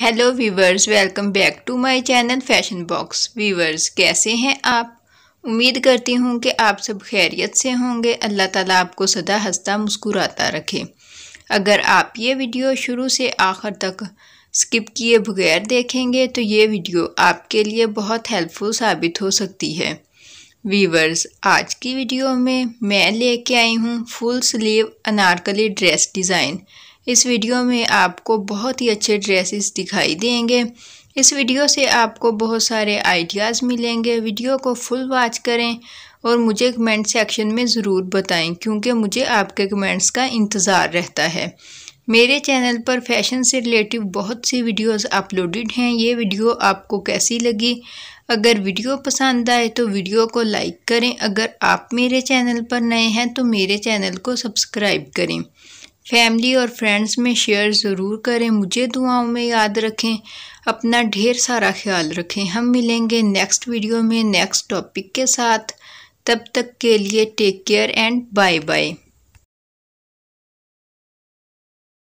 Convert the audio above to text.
hello viewers welcome back to my channel fashion box viewers कैसे हैं आप उम्मीद करती हूँ कि आप सब खैरियत से होंगे अल्लाह ताला आपको सदा हंसता मुस्कुराता रखे अगर आप ये वीडियो शुरू से आखिर तक स्किप किए बगैर देखेंगे तो ये वीडियो आपके लिए बहुत हेल्पफुल साबित हो सकती है वीवर्स आज की वीडियो में मैं लेके आई हूँ full sleeve Anarkali dress design इस वीडियो में आपको बहुत ही अच्छे ड्रेसेस दिखाई देंगे इस वीडियो से आपको बहुत सारे आइडियाज़ मिलेंगे वीडियो को फुल वॉच करें और मुझे कमेंट सेक्शन में ज़रूर बताएं क्योंकि मुझे आपके कमेंट्स का इंतज़ार रहता है मेरे चैनल पर फैशन से रिलेटिव बहुत सी वीडियोस अपलोडेड हैं ये वीडियो आपको कैसी लगी अगर वीडियो पसंद आए तो वीडियो को लाइक करें अगर आप मेरे चैनल पर नए हैं तो मेरे चैनल को सब्सक्राइब करें फैमिली और फ्रेंड्स में शेयर ज़रूर करें मुझे दुआओं में याद रखें अपना ढेर सारा ख्याल रखें हम मिलेंगे नेक्स्ट वीडियो में नेक्स्ट टॉपिक के साथ तब तक के लिए take care and bye bye